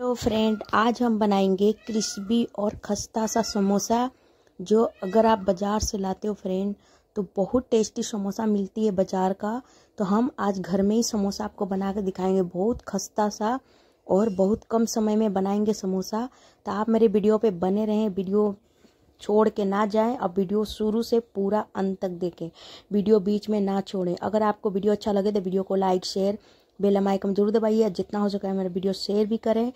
hello friend आज हम बनाएंगे क्रिस्पी और खस्ता सा समोसा जो अगर आप बाज़ार से लाते हो फ्रेंड तो बहुत टेस्टी समोसा मिलती है बाज़ार का तो हम आज घर में ही समोसा आपको बना कर दिखाएंगे बहुत खस्ता सा और बहुत कम समय में बनाएंगे समोसा तो आप मेरे वीडियो पे बने रहें वीडियो छोड़ के ना जाएं और वीडियो शुरू से पूरा अंत तक देखें वीडियो बीच में ना छोड़ें अगर आपको वीडियो अच्छा लगे तो वीडियो को लाइक शेयर बेल आइकन जरूर दबाइए जितना हो सके मेरा वीडियो शेयर भी करें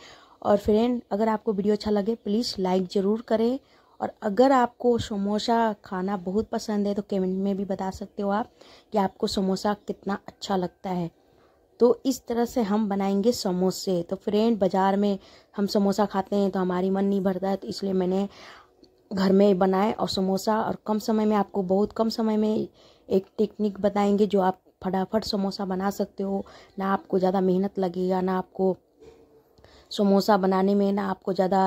और फ्रेंड अगर आपको वीडियो अच्छा लगे प्लीज़ लाइक ज़रूर करें और अगर आपको समोसा खाना बहुत पसंद है तो कमेंट में भी बता सकते हो आप कि आपको समोसा कितना अच्छा लगता है तो इस तरह से हम बनाएंगे समोसे तो फ्रेंड बाज़ार में हम समोसा खाते हैं तो हमारी मन नहीं भरता है तो इसलिए मैंने घर में बनाए और समोसा और कम समय में आपको बहुत कम समय में एक टेक्निक बताएंगे जो आप फटाफट समोसा बना सकते हो ना आपको ज़्यादा मेहनत लगेगा ना आपको समोसा बनाने में ना आपको ज़्यादा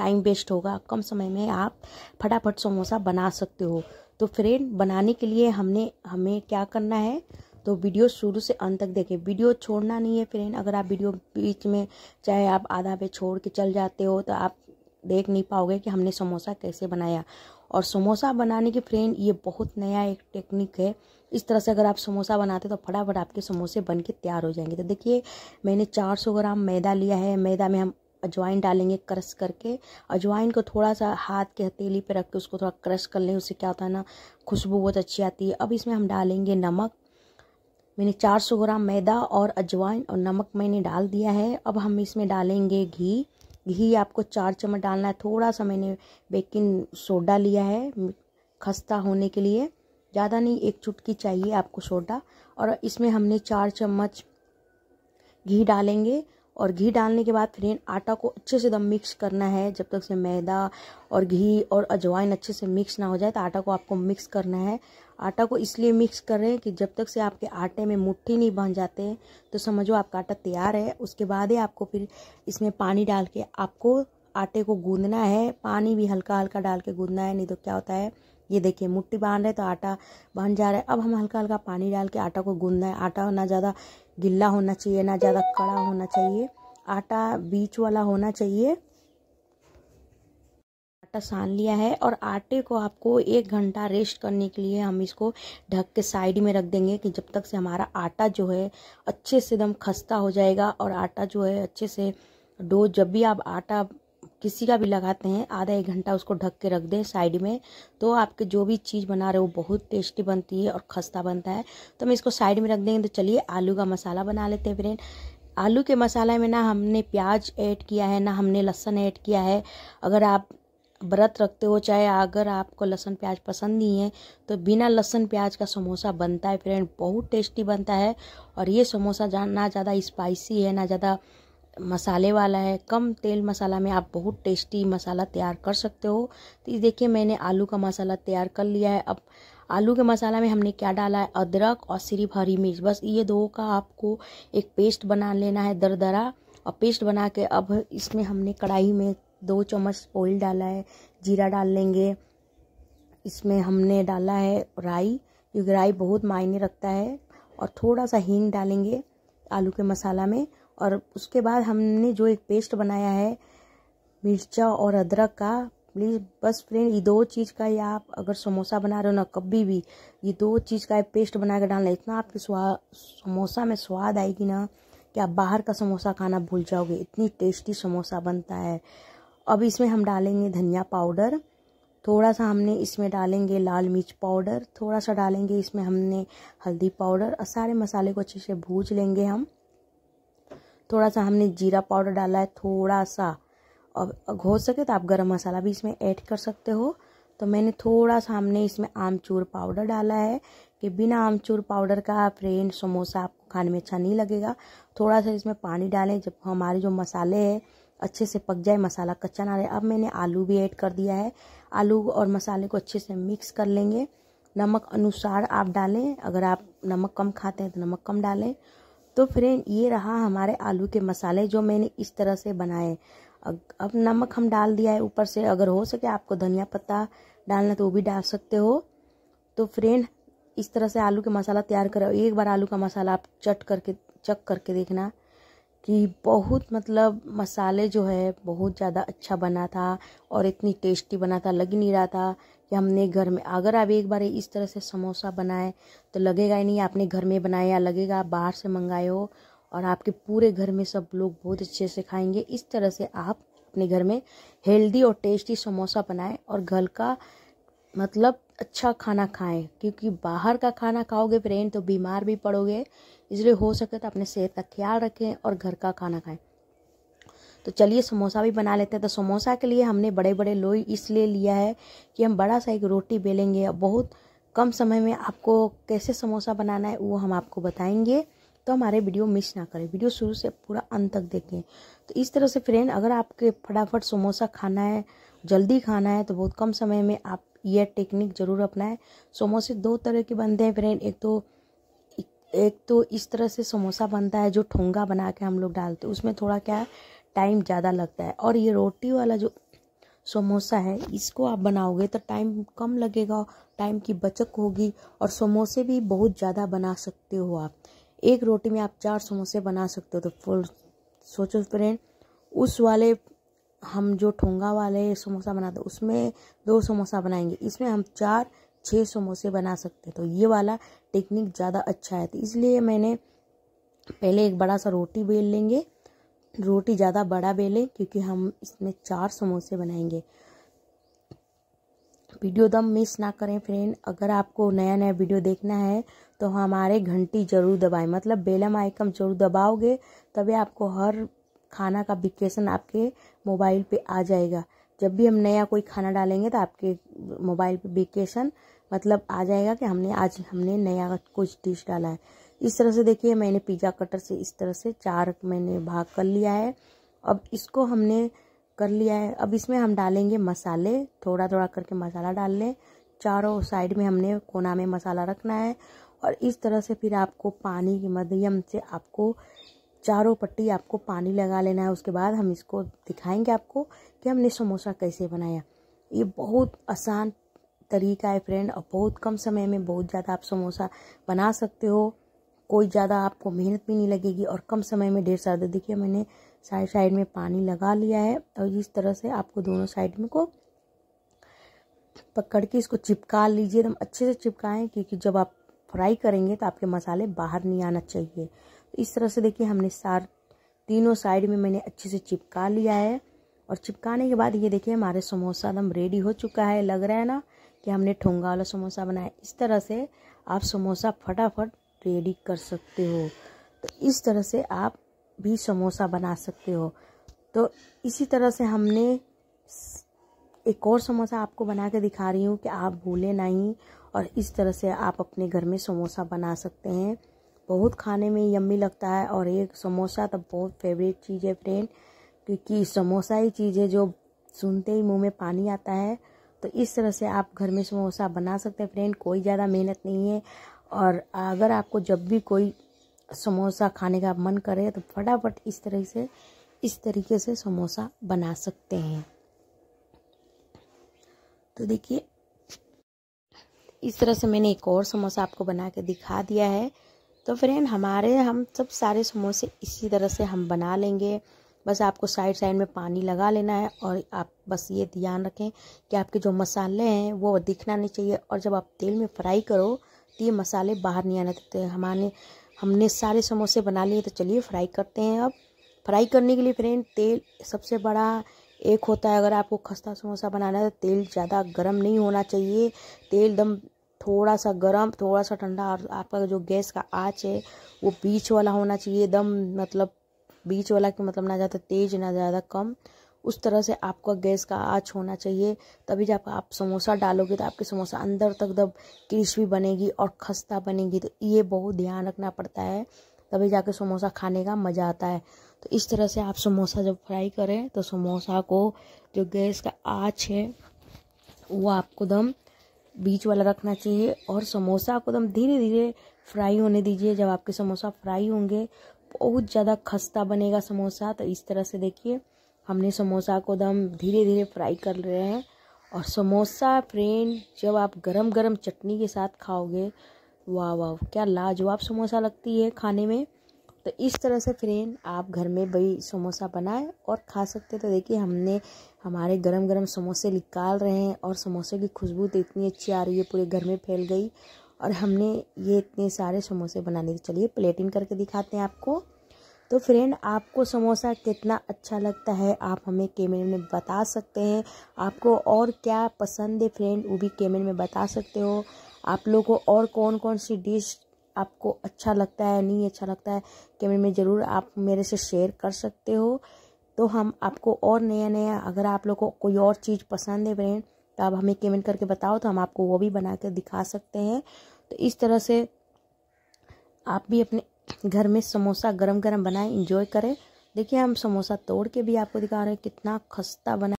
टाइम वेस्ट होगा कम समय में आप फटाफट समोसा बना सकते हो तो फ्रेंड बनाने के लिए हमने हमें क्या करना है तो वीडियो शुरू से अंत तक देखें वीडियो छोड़ना नहीं है फ्रेंड अगर आप वीडियो बीच में चाहे आप आधा पे छोड़ के चल जाते हो तो आप देख नहीं पाओगे कि हमने समोसा कैसे बनाया और समोसा बनाने की फ्रेंड ये बहुत नया एक टेक्निक है इस तरह से अगर आप समोसा बनाते तो फटाफट आपके समोसे बन के तैयार हो जाएंगे तो देखिए मैंने 400 ग्राम मैदा लिया है मैदा में हम अजवाइन डालेंगे क्रश करके अजवाइन को थोड़ा सा हाथ के हथेली पर रख के उसको थोड़ा क्रश कर लें उससे क्या होता है ना खुशबू बहुत अच्छी आती है अब इसमें हम डालेंगे नमक मैंने 400 ग्राम मैदा और अजवाइन और नमक मैंने डाल दिया है अब हम इसमें डालेंगे घी घी आपको चार चम्मच डालना है थोड़ा सा मैंने बेकिंग सोडा लिया है खस्ता होने के लिए ज़्यादा नहीं एक चुटकी चाहिए आपको सोडा और इसमें हमने चार चम्मच घी डालेंगे और घी डालने के बाद फ्रेंड आटा को अच्छे से एकदम मिक्स करना है जब तक से मैदा और घी और अजवाइन अच्छे से मिक्स ना हो जाए तो आटा को आपको मिक्स करना है आटा को इसलिए मिक्स कर रहे हैं कि जब तक से आपके आटे में मुट्ठी नहीं बन जाते हैं तो समझो आपका आटा तैयार है उसके बाद ही आपको फिर इसमें पानी डाल के आपको आटे को गूंदना है पानी भी हल्का हल्का डाल के गूंदना है नहीं तो क्या होता है ये देखिए मुट्ठी बांध रहे तो आटा बन जा रहा है अब हम हल्का हल्का पानी डाल के आटा को गूंदना है आटा ना ज़्यादा गिल्ला होना चाहिए ना ज़्यादा कड़ा होना चाहिए आटा बीच वाला होना चाहिए आटा सान लिया है और आटे को आपको एक घंटा रेस्ट करने के लिए हम इसको ढक के साइड में रख देंगे कि जब तक से हमारा आटा जो है अच्छे से एकदम खस्ता हो जाएगा और आटा जो है अच्छे से डो जब भी आप आटा किसी का भी लगाते हैं आधा एक घंटा उसको ढक के रख दें साइड में तो आपके जो भी चीज़ बना रहे हो बहुत टेस्टी बनती है और खस्ता बनता है तो हम इसको साइड में रख देंगे तो चलिए आलू का मसाला बना लेते हैं फ्रेंड आलू के मसाले में ना हमने प्याज ऐड किया है ना हमने लहसुन ऐड किया है अगर आप व्रत रखते हो चाहे अगर आपको लहसुन प्याज पसंद नहीं है तो बिना लहसुन प्याज का समोसा बनता है फ्रेंड बहुत टेस्टी बनता है और ये समोसा ना ज़्यादा स्पाइसी है ना ज़्यादा मसाले वाला है कम तेल मसाला में आप बहुत टेस्टी मसाला तैयार कर सकते हो तो देखिए मैंने आलू का मसाला तैयार कर लिया है अब आलू के मसाला में हमने क्या डाला है अदरक और सिर्फ हरी मिर्च बस ये दो का आपको एक पेस्ट बना लेना है दरदरा और पेस्ट बना के अब इसमें हमने कढ़ाई में दो चम्मच ऑयल डाला है जीरा डाल लेंगे इसमें हमने डाला है राई क्योंकि राई बहुत मायने रखता है और थोड़ा सा हींग डालेंगे आलू के मसाला में और उसके बाद हमने जो एक पेस्ट बनाया है मिर्चा और अदरक का प्लीज़ बस फ्रेंड ये दो चीज़ का या आप अगर समोसा बना रहे हो ना कभी भी ये दो चीज़ का पेस्ट बना कर डालना इतना आपके स्वाद समोसा में स्वाद आएगी ना कि आप बाहर का समोसा खाना भूल जाओगे इतनी टेस्टी समोसा बनता है अब इसमें हम डालेंगे धनिया पाउडर थोड़ा सा हमने इसमें डालेंगे लाल मिर्च पाउडर थोड़ा सा डालेंगे इसमें हमने हल्दी पाउडर और सारे मसाले को अच्छे से भूज लेंगे हम थोड़ा सा हमने जीरा पाउडर डाला है थोड़ा सा और हो सके तो आप गरम मसाला भी इसमें ऐड कर सकते हो तो मैंने थोड़ा सा हमने इसमें आमचूर पाउडर डाला है कि बिना आमचूर पाउडर का फ्रेंड समोसा आपको खाने में अच्छा नहीं लगेगा थोड़ा सा इसमें पानी डालें जब हमारे जो मसाले हैं अच्छे से पक जाए मसाला कच्चा ना रहे अब मैंने आलू भी ऐड कर दिया है आलू और मसाले को अच्छे से मिक्स कर लेंगे नमक अनुसार आप डालें अगर आप नमक कम खाते हैं तो नमक कम डालें तो फ्रेंड ये रहा हमारे आलू के मसाले जो मैंने इस तरह से बनाए अब नमक हम डाल दिया है ऊपर से अगर हो सके आपको धनिया पत्ता डालना तो वो भी डाल सकते हो तो फ्रेंड इस तरह से आलू का मसाला तैयार करो एक बार आलू का मसाला आप चट करके चक करके देखना कि बहुत मतलब मसाले जो है बहुत ज़्यादा अच्छा बना था और इतनी टेस्टी बना था लग नहीं रहा था कि हमने घर में अगर आप एक बार इस तरह से समोसा बनाए तो लगेगा ही नहीं आपने घर में बनाया लगेगा आप बाहर से मंगाए हो और आपके पूरे घर में सब लोग बहुत अच्छे से खाएंगे इस तरह से आप अपने घर में हेल्दी और टेस्टी समोसा बनाएं और घर का मतलब अच्छा खाना खाएं क्योंकि बाहर का खाना खाओगे फ्रेंड तो बीमार भी पड़ोगे इसलिए हो सके तो अपने सेहत का ख्याल रखें और घर का खाना खाएं तो चलिए समोसा भी बना लेते हैं तो समोसा के लिए हमने बड़े बड़े लोई इसलिए लिया है कि हम बड़ा सा एक रोटी बेलेंगे और बहुत कम समय में आपको कैसे समोसा बनाना है वो हम आपको बताएंगे तो हमारे वीडियो मिस ना करें वीडियो शुरू से पूरा अंत तक देखें तो इस तरह से फ्रेंड अगर आपके फटाफट समोसा खाना है जल्दी खाना है तो बहुत कम समय में आप यह टेक्निक ज़रूर अपनाएं समोसे दो तरह के बनते हैं फ्रेंड एक तो एक तो इस तरह से समोसा बनता है जो ठोंगा बना के हम लोग डालते हैं उसमें थोड़ा क्या है टाइम ज़्यादा लगता है और ये रोटी वाला जो समोसा है इसको आप बनाओगे तो टाइम कम लगेगा टाइम की बचत होगी और समोसे भी बहुत ज़्यादा बना सकते हो आप एक रोटी में आप चार समोसे बना सकते हो तो फुल सोचो फ्रेंड उस वाले हम जो ठोंगा वाले समोसा बनाते उसमें दो समोसा बनाएंगे इसमें हम चार छः समोसे बना सकते तो ये वाला टेक्निक ज़्यादा अच्छा है तो इसलिए मैंने पहले एक बड़ा सा रोटी बेल लेंगे रोटी ज़्यादा बड़ा बेलें क्योंकि हम इसमें चार समोसे बनाएंगे वीडियो दम मिस ना करें फ्रेंड अगर आपको नया नया वीडियो देखना है तो हमारे घंटी ज़रूर दबाएं मतलब बेलम आइकम जरूर दबाओगे तभी आपको हर खाना का विकेशन आपके मोबाइल पे आ जाएगा जब भी हम नया कोई खाना डालेंगे तो आपके मोबाइल पे विकेशन मतलब आ जाएगा कि हमने आज हमने नया कुछ डिश डाला है इस तरह से देखिए मैंने पिज़्ज़ा कटर से इस तरह से चार मैंने भाग कर लिया है अब इसको हमने कर लिया है अब इसमें हम डालेंगे मसाले थोड़ा थोड़ा करके मसाला डाल लें चारों साइड में हमने कोना में मसाला रखना है और इस तरह से फिर आपको पानी के मध्यम से आपको चारों पट्टी आपको पानी लगा लेना है उसके बाद हम इसको दिखाएंगे आपको कि हमने समोसा कैसे बनाया ये बहुत आसान तरीका है फ्रेंड और बहुत कम समय में बहुत ज़्यादा आप समोसा बना सकते हो कोई ज़्यादा आपको मेहनत भी नहीं लगेगी और कम समय में ढेर सारा देखिए मैंने साइड साइड में पानी लगा लिया है और इस तरह से आपको दोनों साइड में को पकड़ के इसको चिपका लीजिए एकदम अच्छे से चिपकाएं क्योंकि जब आप फ्राई करेंगे तो आपके मसाले बाहर नहीं आना चाहिए तो इस तरह से देखिए हमने सार तीनों साइड में मैंने अच्छे से चिपका लिया है और चिपकाने के बाद ये देखिए हमारे समोसा एकदम रेडी हो चुका है लग रहा है ना कि हमने ठोंगा वाला समोसा बनाया इस तरह से आप समोसा फटाफट रेडी कर सकते हो तो इस तरह से आप भी समोसा बना सकते हो तो इसी तरह से हमने एक और समोसा आपको बना के दिखा रही हूँ कि आप भूलें नहीं और इस तरह से आप अपने घर में समोसा बना सकते हैं बहुत खाने में यम्मी लगता है और ये समोसा तो बहुत फेवरेट चीज़ है फ्रेंड क्योंकि समोसा ही चीज़ है जो सुनते ही मुंह में पानी आता है तो इस तरह से आप घर में समोसा बना सकते हैं फ्रेंड कोई ज़्यादा मेहनत नहीं है और अगर आपको जब भी कोई समोसा खाने का मन करे तो फटाफट इस तरह से इस तरीके से समोसा बना सकते हैं तो देखिए इस तरह से मैंने एक और समोसा आपको बना के दिखा दिया है तो फ्रेंड हमारे हम सब सारे समोसे इसी तरह से हम बना लेंगे बस आपको साइड साइड में पानी लगा लेना है और आप बस ये ध्यान रखें कि आपके जो मसाले हैं वो दिखना नहीं चाहिए और जब आप तेल में फ्राई करो तो ये मसाले बाहर नहीं आने देते हमारे हमने सारे समोसे बना लिए तो चलिए फ्राई करते हैं अब फ्राई करने के लिए फ्रेंड तेल सबसे बड़ा एक होता है अगर आपको खस्ता समोसा बनाना है तो तेल ज़्यादा गर्म नहीं होना चाहिए तेल एकदम थोड़ा सा गर्म थोड़ा सा ठंडा और आपका जो गैस का आँच है वो बीच वाला होना चाहिए एकदम मतलब बीच वाला कि मतलब ना ज़्यादा तेज़ ना ज़्यादा कम उस तरह से आपका गैस का आँच होना चाहिए तभी जब आप समोसा डालोगे तो आपके समोसा अंदर तक दब क्रिस्पी बनेगी और खस्ता बनेगी तो ये बहुत ध्यान रखना पड़ता है तभी जाके समोसा खाने का मज़ा आता है तो इस तरह से आप समोसा जब फ्राई करें तो समोसा को जो गैस का आँच है वो आपको दम बीच वाला रखना चाहिए और समोसा को एकदम तो धीरे धीरे फ्राई होने दीजिए जब आपके समोसा फ्राई होंगे बहुत ज़्यादा खस्ता बनेगा समोसा तो इस तरह से देखिए हमने समोसा को एकदम तो धीरे धीरे फ्राई कर रहे हैं और समोसा फ्रेंड जब आप गरम गरम चटनी के साथ खाओगे वाह वाह क्या लाजवाब समोसा लगती है खाने में तो इस तरह से फ्रेंड आप घर में भाई समोसा बनाए और खा सकते तो देखिए हमने हमारे गरम गरम समोसे निकाल रहे हैं और समोसे की खुशबू तो इतनी अच्छी आ रही है पूरे घर में फैल गई और हमने ये इतने सारे समोसे बनाने के चलिए प्लेटिंग करके दिखाते हैं आपको तो फ्रेंड आपको समोसा कितना अच्छा लगता है आप हमें कैमरे में बता सकते हैं आपको और क्या पसंद है फ्रेंड वो भी कैमरे में बता सकते हो आप लोग को और कौन कौन सी डिश आपको अच्छा लगता है नहीं अच्छा लगता है कमेंट में ज़रूर आप मेरे से शेयर कर सकते हो तो हम आपको और नया नया अगर आप लोग को कोई और चीज़ पसंद है फ्रेंड तो आप हमें कमेंट करके बताओ तो हम आपको वो भी बना कर दिखा सकते हैं तो इस तरह से आप भी अपने घर में समोसा गरम गरम बनाएं इंजॉय करें देखिए हम समोसा तोड़ के भी आपको दिखा रहे हैं कितना खस्ता बना